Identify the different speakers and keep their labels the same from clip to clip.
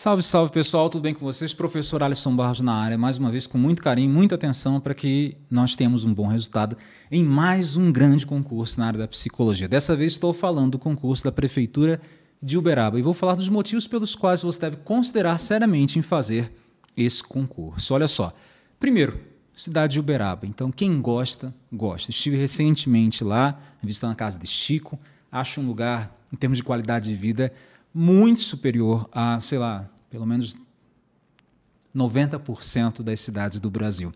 Speaker 1: Salve, salve pessoal, tudo bem com vocês? Professor Alisson Barros na área, mais uma vez com muito carinho, muita atenção para que nós tenhamos um bom resultado em mais um grande concurso na área da psicologia. Dessa vez estou falando do concurso da Prefeitura de Uberaba e vou falar dos motivos pelos quais você deve considerar seriamente em fazer esse concurso. Olha só, primeiro, cidade de Uberaba, então quem gosta, gosta. Estive recentemente lá, visitando a casa de Chico, acho um lugar, em termos de qualidade de vida, muito superior a, sei lá, pelo menos 90% das cidades do Brasil.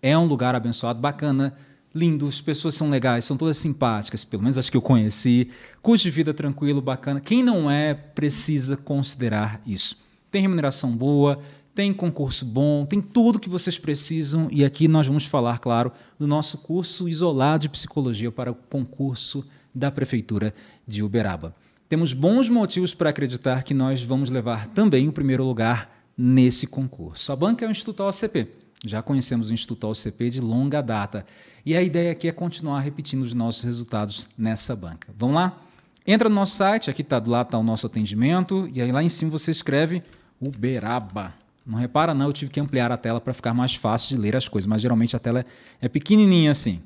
Speaker 1: É um lugar abençoado, bacana, lindo, as pessoas são legais, são todas simpáticas, pelo menos as que eu conheci. Custo de vida tranquilo, bacana. Quem não é, precisa considerar isso. Tem remuneração boa, tem concurso bom, tem tudo que vocês precisam. E aqui nós vamos falar, claro, do nosso curso isolado de psicologia para o concurso da Prefeitura de Uberaba temos bons motivos para acreditar que nós vamos levar também o primeiro lugar nesse concurso. A banca é o Instituto OCP. Já conhecemos o Instituto OCP de longa data. E a ideia aqui é continuar repetindo os nossos resultados nessa banca. Vamos lá? Entra no nosso site, aqui tá, do lado está o nosso atendimento, e aí lá em cima você escreve Uberaba. Não repara não, eu tive que ampliar a tela para ficar mais fácil de ler as coisas, mas geralmente a tela é, é pequenininha assim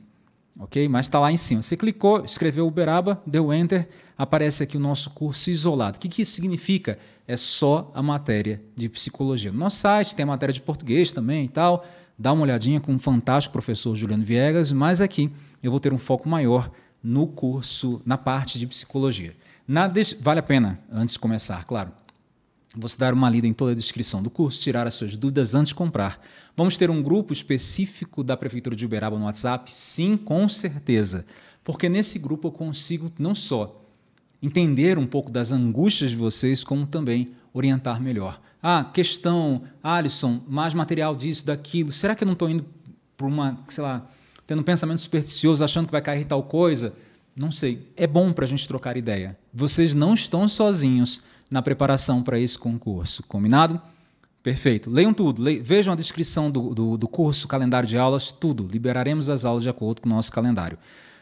Speaker 1: ok? Mas está lá em cima. Você clicou, escreveu Uberaba, deu Enter, aparece aqui o nosso curso isolado. O que, que isso significa? É só a matéria de psicologia. No nosso site tem a matéria de português também e tal. Dá uma olhadinha com o fantástico professor Juliano Viegas, mas aqui eu vou ter um foco maior no curso, na parte de psicologia. Na, vale a pena, antes de começar, claro. Você dar uma lida em toda a descrição do curso, tirar as suas dúvidas antes de comprar. Vamos ter um grupo específico da Prefeitura de Uberaba no WhatsApp? Sim, com certeza. Porque nesse grupo eu consigo não só entender um pouco das angústias de vocês, como também orientar melhor. Ah, questão, Alisson, mais material disso, daquilo. Será que eu não estou indo para uma, sei lá, tendo um pensamento supersticioso, achando que vai cair tal coisa? Não sei. É bom para a gente trocar ideia. Vocês não estão sozinhos na preparação para esse concurso. Combinado? Perfeito. Leiam tudo, le... vejam a descrição do, do, do curso, calendário de aulas, tudo. Liberaremos as aulas de acordo com o nosso calendário.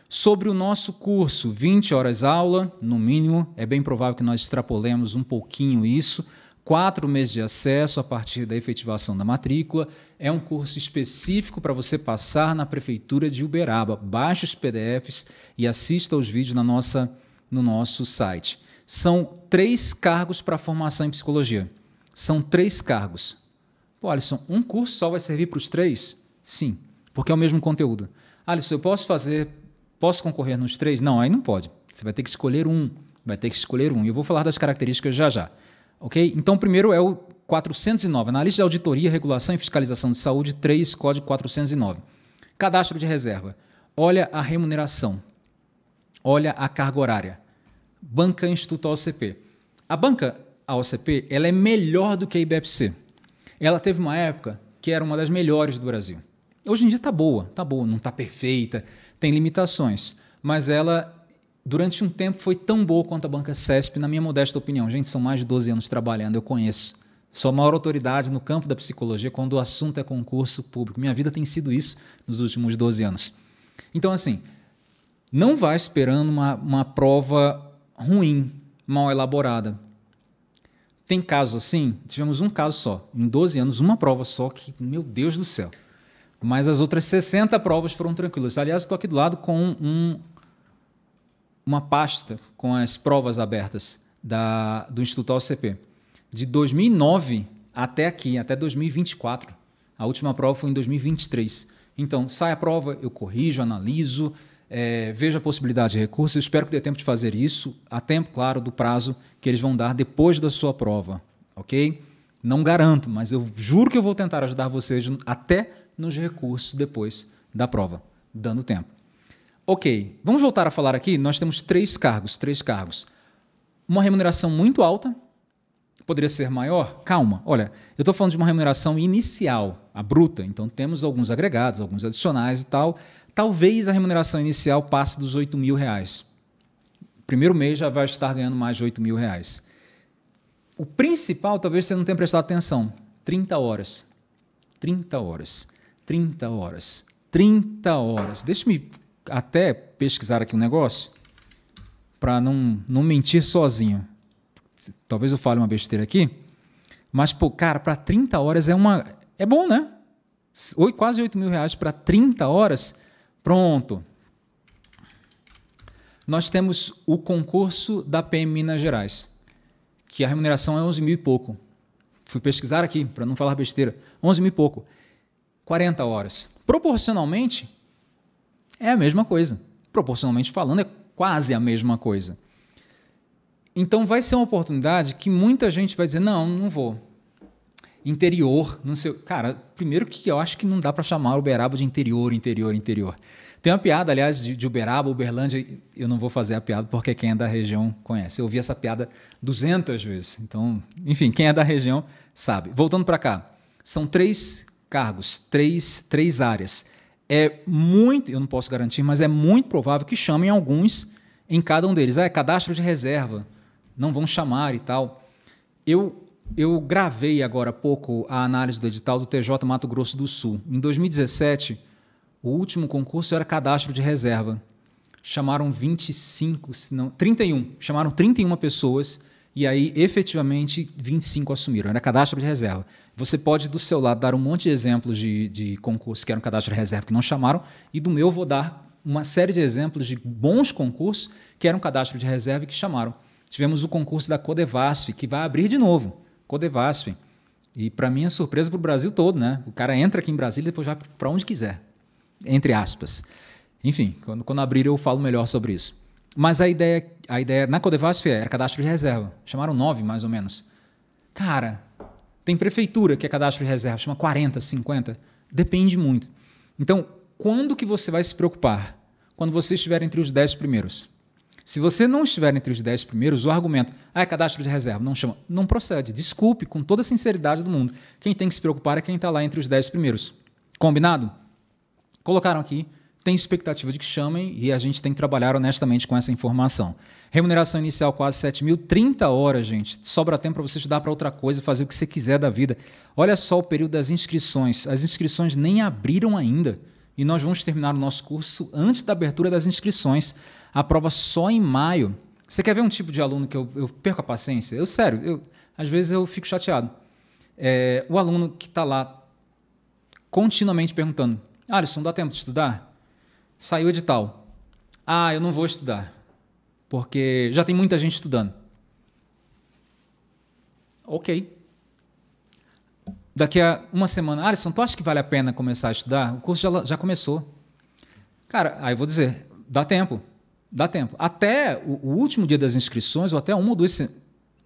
Speaker 1: Sobre o nosso curso, 20 horas aula, no mínimo, é bem provável que nós extrapolemos um pouquinho isso. Quatro meses de acesso a partir da efetivação da matrícula. É um curso específico para você passar na Prefeitura de Uberaba. Baixe os PDFs e assista aos vídeos na nossa, no nosso site. São três cargos para formação em psicologia. São três cargos. Pô, Alisson, um curso só vai servir para os três? Sim, porque é o mesmo conteúdo. Alisson, eu posso fazer, posso concorrer nos três? Não, aí não pode. Você vai ter que escolher um. Vai ter que escolher um. E eu vou falar das características já já. Ok? Então, primeiro é o 409, analista de auditoria, regulação e fiscalização de saúde, 3, código 409. Cadastro de reserva. Olha a remuneração. Olha a carga horária banca Instituto OCP. A banca OCP ela é melhor do que a IBFC. Ela teve uma época que era uma das melhores do Brasil. Hoje em dia está boa, está boa, não está perfeita, tem limitações, mas ela durante um tempo foi tão boa quanto a banca CESP, na minha modesta opinião. Gente, são mais de 12 anos trabalhando, eu conheço. Sou a maior autoridade no campo da psicologia quando o assunto é concurso público. Minha vida tem sido isso nos últimos 12 anos. Então, assim, não vá esperando uma, uma prova ruim, mal elaborada. Tem casos assim? Tivemos um caso só, em 12 anos, uma prova só, que, meu Deus do céu. Mas as outras 60 provas foram tranquilas. Aliás, estou aqui do lado com um, uma pasta com as provas abertas da, do Instituto OCP. De 2009 até aqui, até 2024. A última prova foi em 2023. Então, sai a prova, eu corrijo, analiso, é, veja a possibilidade de recurso. Espero que dê tempo de fazer isso, a tempo, claro, do prazo que eles vão dar depois da sua prova, ok? Não garanto, mas eu juro que eu vou tentar ajudar vocês até nos recursos depois da prova, dando tempo. Ok, vamos voltar a falar aqui. Nós temos três cargos, três cargos. Uma remuneração muito alta, poderia ser maior? Calma, olha, eu estou falando de uma remuneração inicial, a bruta, então temos alguns agregados, alguns adicionais e tal talvez a remuneração inicial passe dos 8 mil reais. Primeiro mês já vai estar ganhando mais de 8 mil reais. O principal, talvez você não tenha prestado atenção, 30 horas. 30 horas. 30 horas. 30 horas. Deixa-me até pesquisar aqui um negócio para não, não mentir sozinho. Talvez eu fale uma besteira aqui, mas, pô, cara, para 30 horas é uma. É bom, né? Oi, quase 8 mil reais para 30 horas Pronto. Nós temos o concurso da PM Minas Gerais, que a remuneração é 11 mil e pouco. Fui pesquisar aqui, para não falar besteira. 11 mil e pouco. 40 horas. Proporcionalmente, é a mesma coisa. Proporcionalmente falando, é quase a mesma coisa. Então vai ser uma oportunidade que muita gente vai dizer: não, não vou interior, não sei. Cara, primeiro que eu acho que não dá para chamar Uberaba de interior, interior, interior. Tem uma piada, aliás, de, Uberaba, Uberlândia, eu não vou fazer a piada porque quem é da região conhece. Eu ouvi essa piada 200 vezes. Então, enfim, quem é da região sabe. Voltando para cá, são três cargos, três, três áreas. É muito, eu não posso garantir, mas é muito provável que chamem alguns em cada um deles. Ah, é cadastro de reserva, não vão chamar e tal. Eu eu gravei agora há pouco a análise do edital do TJ Mato Grosso do Sul. Em 2017, o último concurso era cadastro de reserva. Chamaram 25, não, 31, chamaram 31 pessoas e aí efetivamente 25 assumiram. Era cadastro de reserva. Você pode do seu lado dar um monte de exemplos de, de concursos que eram cadastro de reserva que não chamaram e do meu vou dar uma série de exemplos de bons concursos que eram cadastro de reserva e que chamaram. Tivemos o concurso da Codevasf, que vai abrir de novo. Codevasf. E para mim é surpresa, para o Brasil todo, né? O cara entra aqui em Brasília e depois vai para onde quiser, entre aspas. Enfim, quando, quando abrir eu falo melhor sobre isso. Mas a ideia, a ideia na Codevasf era cadastro de reserva. Chamaram nove, mais ou menos. Cara, tem prefeitura que é cadastro de reserva, chama 40, 50. Depende muito. Então, quando que você vai se preocupar? Quando você estiver entre os dez primeiros. Se você não estiver entre os 10 primeiros, o argumento, ah, é cadastro de reserva, não chama, não procede. Desculpe, com toda a sinceridade do mundo. Quem tem que se preocupar é quem está lá entre os 10 primeiros. Combinado? Colocaram aqui, tem expectativa de que chamem e a gente tem que trabalhar honestamente com essa informação. Remuneração inicial quase 7 mil, 30 horas, gente. Sobra tempo para você estudar para outra coisa, fazer o que você quiser da vida. Olha só o período das inscrições. As inscrições nem abriram ainda e nós vamos terminar o nosso curso antes da abertura das inscrições. A prova só em maio. Você quer ver um tipo de aluno que eu, eu perco a paciência? Eu, sério, eu, às vezes eu fico chateado. É, o aluno que está lá continuamente perguntando: Alisson, dá tempo de estudar? Saiu edital. Ah, eu não vou estudar, porque já tem muita gente estudando. Ok daqui a uma semana, Alisson, tu acha que vale a pena começar a estudar? O curso já, já começou. Cara, aí eu vou dizer, dá tempo. Dá tempo. Até o, o último dia das inscrições, ou até uma ou duas.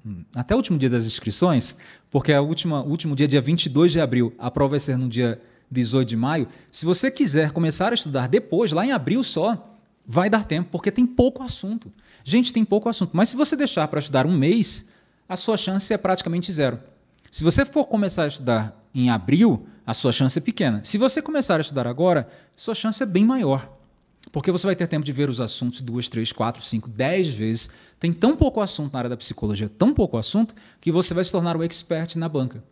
Speaker 1: Hum, até o último dia das inscrições, porque é o último dia, dia 22 de abril, a prova vai ser no dia 18 de maio. Se você quiser começar a estudar depois, lá em abril só, vai dar tempo, porque tem pouco assunto. Gente, tem pouco assunto. Mas se você deixar para estudar um mês, a sua chance é praticamente zero. Se você for começar a estudar em abril, a sua chance é pequena. Se você começar a estudar agora, sua chance é bem maior. Porque você vai ter tempo de ver os assuntos duas, três, quatro, cinco, dez vezes. Tem tão pouco assunto na área da psicologia, tão pouco assunto, que você vai se tornar o expert na banca,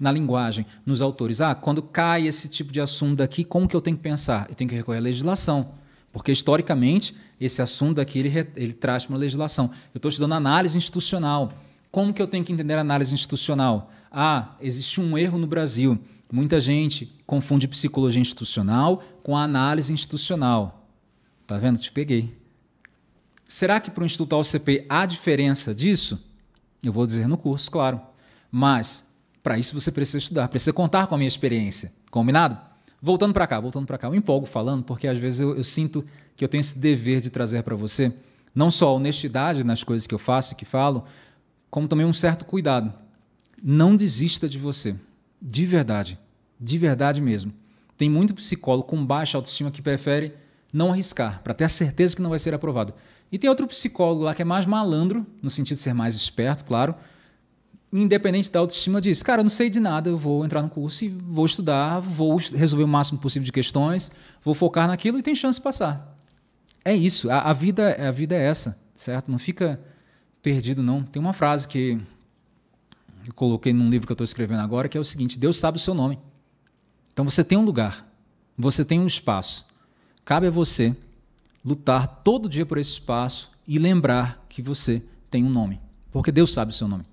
Speaker 1: na linguagem, nos autores. Ah, quando cai esse tipo de assunto daqui, como que eu tenho que pensar? Eu tenho que recorrer à legislação. Porque, historicamente, esse assunto daqui ele, ele traz para uma legislação. Eu estou estudando análise institucional. Como que eu tenho que entender análise institucional? ah, existe um erro no Brasil. Muita gente confunde psicologia institucional com análise institucional. Tá vendo? Te peguei. Será que para o Instituto AOCP há diferença disso? Eu vou dizer no curso, claro. Mas para isso você precisa estudar, precisa contar com a minha experiência. Combinado? Voltando para cá, voltando para cá, eu empolgo falando porque às vezes eu, eu sinto que eu tenho esse dever de trazer para você não só honestidade nas coisas que eu faço e que falo, como também um certo cuidado, não desista de você. De verdade. De verdade mesmo. Tem muito psicólogo com baixa autoestima que prefere não arriscar, para ter a certeza que não vai ser aprovado. E tem outro psicólogo lá que é mais malandro, no sentido de ser mais esperto, claro, independente da autoestima, diz: Cara, eu não sei de nada, eu vou entrar no curso e vou estudar, vou resolver o máximo possível de questões, vou focar naquilo e tem chance de passar. É isso, a, a vida, a vida é essa, certo? Não fica perdido, não. Tem uma frase que eu coloquei num livro que eu estou escrevendo agora, que é o seguinte: Deus sabe o seu nome. Então você tem um lugar, você tem um espaço. Cabe a você lutar todo dia por esse espaço e lembrar que você tem um nome, porque Deus sabe o seu nome.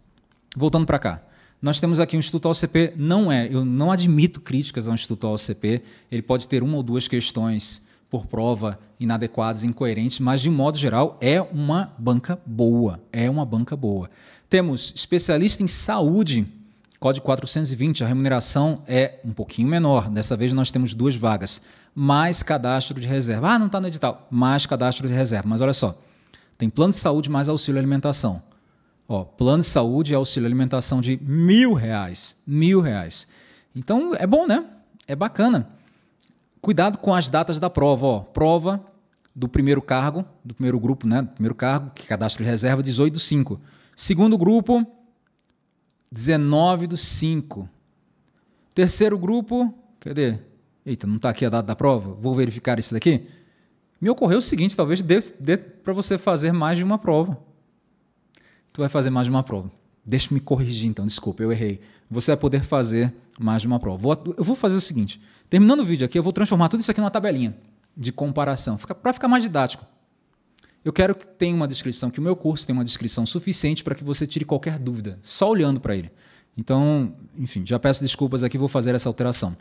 Speaker 1: Voltando para cá, nós temos aqui o Instituto OCP, não é, eu não admito críticas ao Instituto OCP, ele pode ter uma ou duas questões por prova inadequadas, incoerentes, mas de modo geral é uma banca boa, é uma banca boa. Temos especialista em saúde, código 420, a remuneração é um pouquinho menor. Dessa vez nós temos duas vagas, mais cadastro de reserva. Ah, não está no edital, mais cadastro de reserva. Mas olha só, tem plano de saúde mais auxílio alimentação. Ó, plano de saúde e auxílio alimentação de mil reais, mil reais. Então é bom, né? É bacana. Cuidado com as datas da prova. Ó. Prova do primeiro cargo, do primeiro grupo, né? Do primeiro cargo, que é cadastro de reserva, 18 do 5. Segundo grupo, 19 do 5. Terceiro grupo, cadê? Eita, não está aqui a data da prova? Vou verificar isso daqui. Me ocorreu o seguinte, talvez dê, dê para você fazer mais de uma prova. Tu vai fazer mais de uma prova. Deixa me corrigir então, desculpa, eu errei. Você vai poder fazer mais de uma prova. eu vou fazer o seguinte: terminando o vídeo aqui, eu vou transformar tudo isso aqui numa tabelinha de comparação, para ficar mais didático. Eu quero que tenha uma descrição, que o meu curso tenha uma descrição suficiente para que você tire qualquer dúvida, só olhando para ele. Então, enfim, já peço desculpas aqui, vou fazer essa alteração.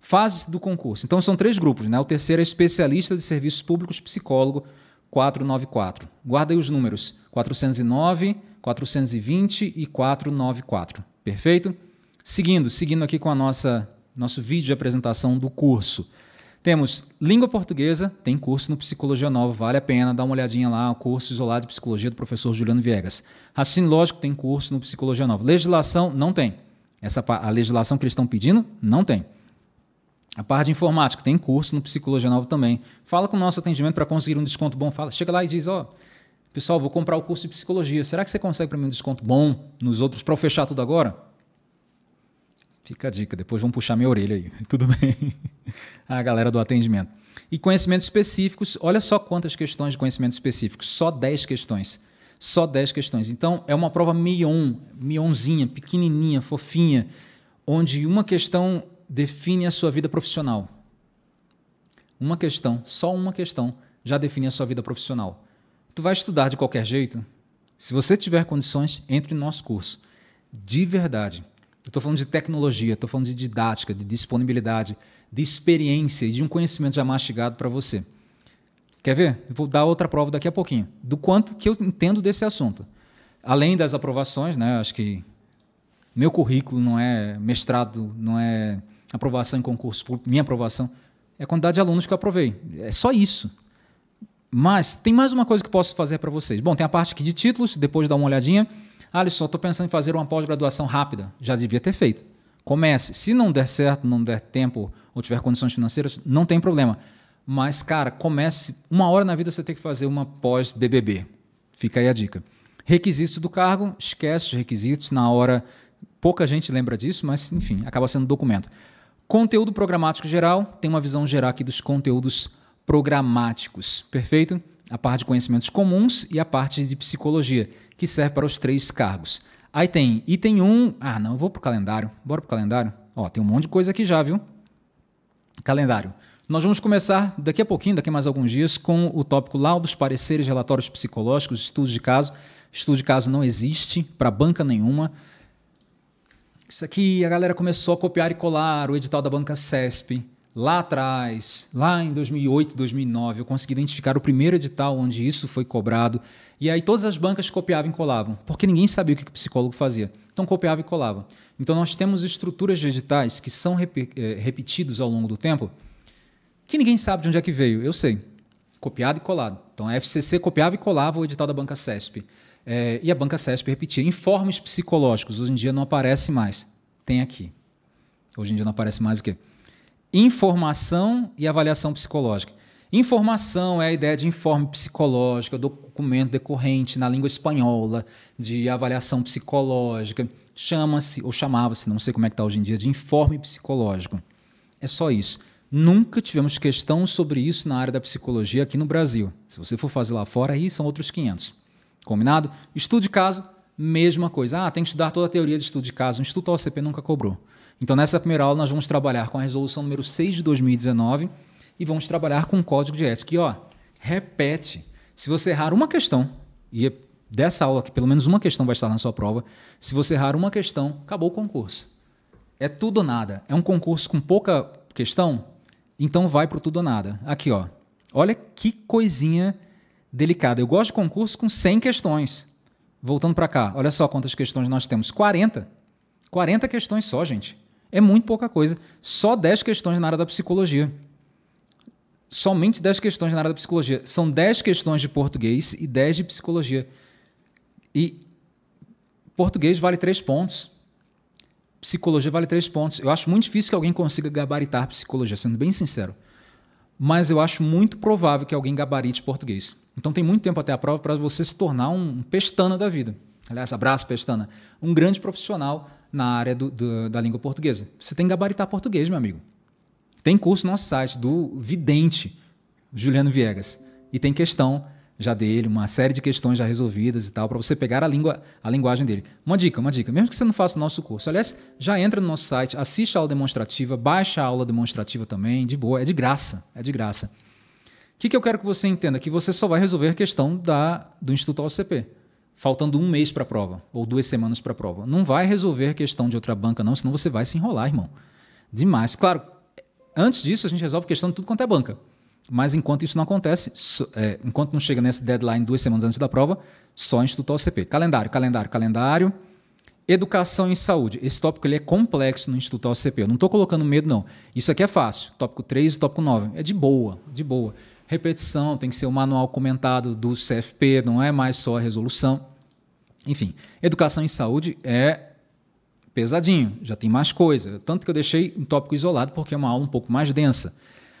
Speaker 1: Fases do concurso. Então, são três grupos, né? O terceiro é especialista de serviços públicos, psicólogo, 494. Guarda aí os números: 409. 420 e 494. Perfeito? Seguindo, seguindo aqui com a nossa nosso vídeo de apresentação do curso. Temos língua portuguesa, tem curso no Psicologia Nova, vale a pena dar uma olhadinha lá, o curso isolado de psicologia do professor Juliano Viegas. Raciocínio lógico tem curso no Psicologia Nova. Legislação não tem. Essa a legislação que eles estão pedindo não tem. A parte de informática tem curso no Psicologia Nova também. Fala com o nosso atendimento para conseguir um desconto bom, fala, chega lá e diz, ó, oh, pessoal, vou comprar o curso de psicologia. Será que você consegue para mim um desconto bom nos outros para eu fechar tudo agora? Fica a dica, depois vão puxar minha orelha aí. Tudo bem? a galera do atendimento. E conhecimentos específicos, olha só quantas questões de conhecimento específico, só 10 questões. Só 10 questões. Então, é uma prova mion, mionzinha, pequenininha, fofinha, onde uma questão define a sua vida profissional. Uma questão, só uma questão, já define a sua vida profissional. Tu vai estudar de qualquer jeito? Se você tiver condições, entre no nosso curso. De verdade. Eu estou falando de tecnologia, estou falando de didática, de disponibilidade, de experiência e de um conhecimento já mastigado para você. Quer ver? Eu vou dar outra prova daqui a pouquinho, do quanto que eu entendo desse assunto. Além das aprovações, né? Acho que meu currículo não é mestrado, não é aprovação em concurso minha aprovação é a quantidade de alunos que eu aprovei. É só isso. Mas tem mais uma coisa que posso fazer para vocês. Bom, tem a parte aqui de títulos, depois dá uma olhadinha. Alisson, estou pensando em fazer uma pós-graduação rápida. Já devia ter feito. Comece. Se não der certo, não der tempo ou tiver condições financeiras, não tem problema. Mas, cara, comece. Uma hora na vida você tem que fazer uma pós-BBB. Fica aí a dica. Requisitos do cargo, esquece os requisitos. Na hora, pouca gente lembra disso, mas, enfim, acaba sendo documento. Conteúdo programático geral, tem uma visão geral aqui dos conteúdos programáticos programáticos, perfeito? A parte de conhecimentos comuns e a parte de psicologia, que serve para os três cargos. Aí tem item 1. Ah, não, vou para o calendário. Bora para o calendário. Ó, tem um monte de coisa aqui já, viu? Calendário. Nós vamos começar daqui a pouquinho, daqui a mais alguns dias, com o tópico laudos, pareceres, relatórios psicológicos, estudos de caso. Estudo de caso não existe para banca nenhuma. Isso aqui a galera começou a copiar e colar o edital da banca CESP. Lá atrás, lá em 2008, 2009, eu consegui identificar o primeiro edital onde isso foi cobrado. E aí todas as bancas copiavam e colavam, porque ninguém sabia o que o psicólogo fazia. Então copiava e colava. Então nós temos estruturas de editais que são rep eh, repetidos ao longo do tempo, que ninguém sabe de onde é que veio. Eu sei. Copiado e colado. Então a FCC copiava e colava o edital da banca CESP. É, eh, e a banca CESP repetia. Informes psicológicos, hoje em dia não aparece mais. Tem aqui. Hoje em dia não aparece mais o quê? informação e avaliação psicológica. Informação é a ideia de informe psicológico, documento decorrente na língua espanhola de avaliação psicológica. Chama-se, ou chamava-se, não sei como é que está hoje em dia, de informe psicológico. É só isso. Nunca tivemos questão sobre isso na área da psicologia aqui no Brasil. Se você for fazer lá fora, aí são outros 500. Combinado? Estudo de caso, mesma coisa. Ah, tem que estudar toda a teoria de estudo de caso. O Instituto OCP nunca cobrou. Então, nessa primeira aula, nós vamos trabalhar com a resolução número 6 de 2019 e vamos trabalhar com o código de ética. E, ó, repete. Se você errar uma questão, e é dessa aula aqui, pelo menos uma questão vai estar na sua prova, se você errar uma questão, acabou o concurso. É tudo ou nada. É um concurso com pouca questão? Então vai para o tudo ou nada. Aqui, ó. Olha que coisinha delicada. Eu gosto de concurso com 100 questões. Voltando para cá, olha só quantas questões nós temos. 40. 40 questões só, gente. É muito pouca coisa. Só 10 questões na área da psicologia. Somente 10 questões na área da psicologia. São 10 questões de português e 10 de psicologia. E português vale 3 pontos. Psicologia vale 3 pontos. Eu acho muito difícil que alguém consiga gabaritar psicologia, sendo bem sincero. Mas eu acho muito provável que alguém gabarite português. Então tem muito tempo até a prova para você se tornar um pestana da vida. Aliás, abraço, Pestana. Um grande profissional na área do, do, da língua portuguesa. Você tem que gabaritar português, meu amigo. Tem curso no nosso site do vidente Juliano Viegas. E tem questão já dele, uma série de questões já resolvidas e tal, para você pegar a, língua, a linguagem dele. Uma dica, uma dica. Mesmo que você não faça o nosso curso, aliás, já entra no nosso site, assiste a aula demonstrativa, baixa a aula demonstrativa também, de boa, é de graça, é de graça. O que, que eu quero que você entenda? Que você só vai resolver a questão da, do Instituto OCP faltando um mês para a prova ou duas semanas para a prova. Não vai resolver a questão de outra banca, não, senão você vai se enrolar, irmão. Demais. Claro, antes disso a gente resolve a questão de tudo quanto é banca. Mas enquanto isso não acontece, so, é, enquanto não chega nesse deadline duas semanas antes da prova, só Instituto OCP. Calendário, calendário, calendário. Educação e saúde. Esse tópico ele é complexo no Instituto OCP. Eu não estou colocando medo, não. Isso aqui é fácil. Tópico 3 e tópico 9. É de boa, de boa repetição, tem que ser o um manual comentado do CFP, não é mais só a resolução. Enfim, educação e saúde é pesadinho, já tem mais coisa. Tanto que eu deixei um tópico isolado, porque é uma aula um pouco mais densa.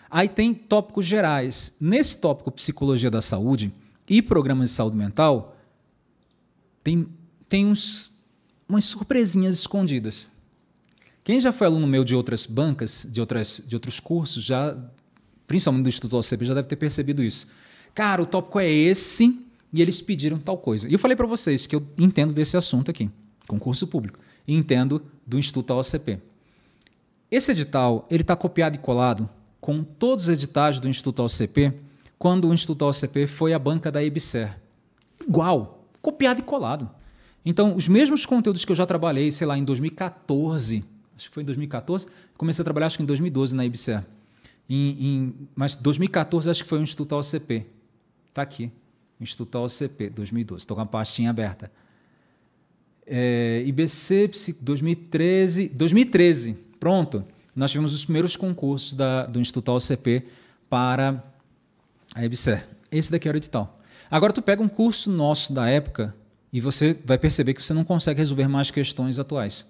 Speaker 1: Aí tem tópicos gerais. Nesse tópico Psicologia da Saúde e Programas de Saúde Mental, tem, tem uns, umas surpresinhas escondidas. Quem já foi aluno meu de outras bancas, de, outras, de outros cursos, já principalmente do Instituto OCP, já deve ter percebido isso. Cara, o tópico é esse e eles pediram tal coisa. E eu falei para vocês que eu entendo desse assunto aqui, concurso público, e entendo do Instituto OCP. Esse edital ele está copiado e colado com todos os editais do Instituto OCP quando o Instituto OCP foi a banca da IBSER. Igual, copiado e colado. Então, os mesmos conteúdos que eu já trabalhei, sei lá, em 2014, acho que foi em 2014, comecei a trabalhar acho que em 2012 na IBSER. Em, em, mas 2014 acho que foi o Instituto OCP. Está aqui. Instituto OCP, 2012. Estou com a pastinha aberta. É, IBC, 2013. 2013, pronto. Nós tivemos os primeiros concursos da, do Instituto OCP para a IBC. Esse daqui era é o edital. Agora tu pega um curso nosso da época e você vai perceber que você não consegue resolver mais questões atuais.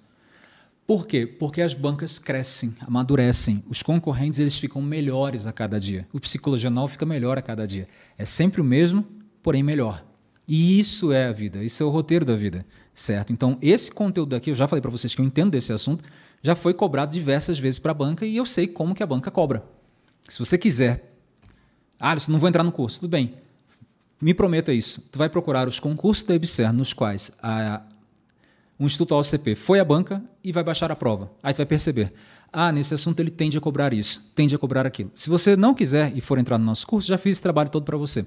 Speaker 1: Por quê? Porque as bancas crescem, amadurecem, os concorrentes eles ficam melhores a cada dia, o psicologional fica melhor a cada dia. É sempre o mesmo, porém melhor. E isso é a vida, isso é o roteiro da vida, certo? Então, esse conteúdo aqui, eu já falei para vocês que eu entendo desse assunto, já foi cobrado diversas vezes para a banca e eu sei como que a banca cobra. Se você quiser, ah, eu não vou entrar no curso, tudo bem. Me prometa isso. Tu vai procurar os concursos da EBSER nos quais a um instituto OCP foi à banca e vai baixar a prova. Aí você vai perceber, ah, nesse assunto ele tende a cobrar isso, tende a cobrar aquilo. Se você não quiser e for entrar no nosso curso, já fiz esse trabalho todo para você.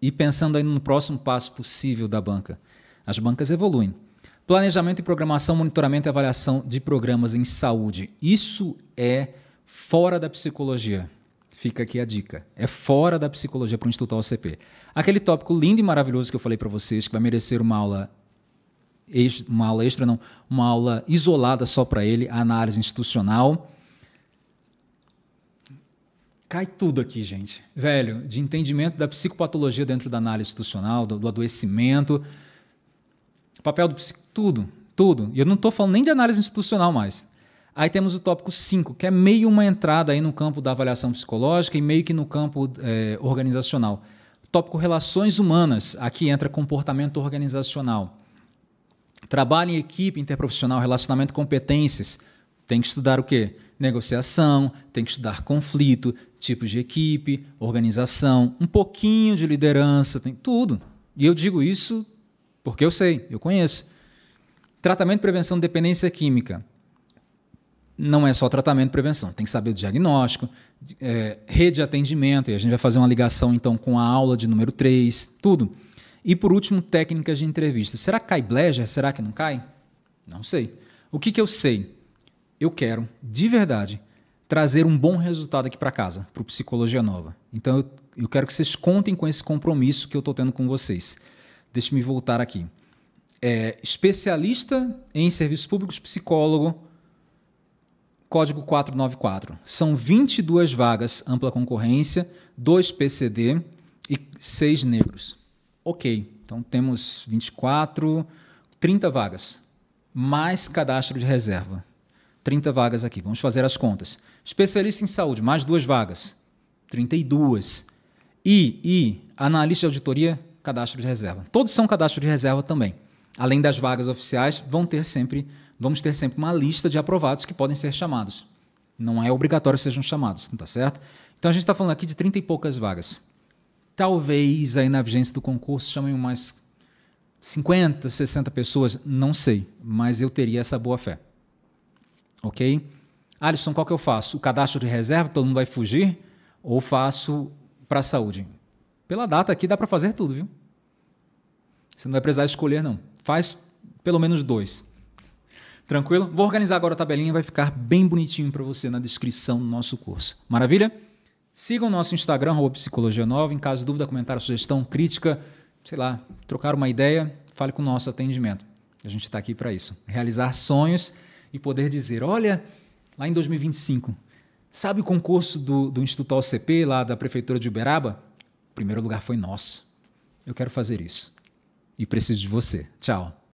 Speaker 1: E pensando aí no próximo passo possível da banca. As bancas evoluem. Planejamento e programação, monitoramento e avaliação de programas em saúde. Isso é fora da psicologia. Fica aqui a dica. É fora da psicologia para o Instituto OCP. Aquele tópico lindo e maravilhoso que eu falei para vocês, que vai merecer uma aula uma aula extra, não, uma aula isolada só para ele, a análise institucional. Cai tudo aqui, gente. Velho, de entendimento da psicopatologia dentro da análise institucional, do, do adoecimento, papel do psico, tudo, tudo. E eu não estou falando nem de análise institucional mais. Aí temos o tópico 5, que é meio uma entrada aí no campo da avaliação psicológica e meio que no campo é, organizacional. Tópico relações humanas, aqui entra comportamento organizacional. Trabalho em equipe interprofissional, relacionamento, competências. Tem que estudar o quê? Negociação, tem que estudar conflito, tipos de equipe, organização, um pouquinho de liderança, tem tudo. E eu digo isso porque eu sei, eu conheço. Tratamento e prevenção de dependência química. Não é só tratamento e prevenção, tem que saber o diagnóstico, é, rede de atendimento, e a gente vai fazer uma ligação então com a aula de número 3, tudo. E por último, técnicas de entrevista. Será que cai Bleger? Será que não cai? Não sei. O que, que eu sei? Eu quero, de verdade, trazer um bom resultado aqui para casa, para o Psicologia Nova. Então, eu, quero que vocês contem com esse compromisso que eu estou tendo com vocês. Deixe-me voltar aqui. É, especialista em serviços públicos, psicólogo, código 494. São 22 vagas, ampla concorrência, 2 PCD e 6 negros ok, então temos 24, 30 vagas, mais cadastro de reserva. 30 vagas aqui, vamos fazer as contas. Especialista em saúde, mais duas vagas, 32. E, e analista de auditoria, cadastro de reserva. Todos são cadastro de reserva também. Além das vagas oficiais, vão ter sempre, vamos ter sempre uma lista de aprovados que podem ser chamados. Não é obrigatório que sejam chamados, tá certo? Então a gente está falando aqui de 30 e poucas vagas. Talvez aí na vigência do concurso chamem umas 50, 60 pessoas, não sei, mas eu teria essa boa fé. Ok? Alisson, qual que eu faço? O cadastro de reserva, todo mundo vai fugir? Ou faço para a saúde? Pela data aqui dá para fazer tudo, viu? Você não vai precisar escolher, não. Faz pelo menos dois. Tranquilo? Vou organizar agora a tabelinha, vai ficar bem bonitinho para você na descrição do nosso curso. Maravilha? Sigam nosso Instagram, Psicologia Nova. Em caso de dúvida, comentário, sugestão, crítica, sei lá, trocar uma ideia, fale com o nosso atendimento. A gente está aqui para isso. Realizar sonhos e poder dizer: olha, lá em 2025, sabe o concurso do, do Instituto OCP, lá da Prefeitura de Uberaba? O primeiro lugar foi nosso. Eu quero fazer isso. E preciso de você. Tchau.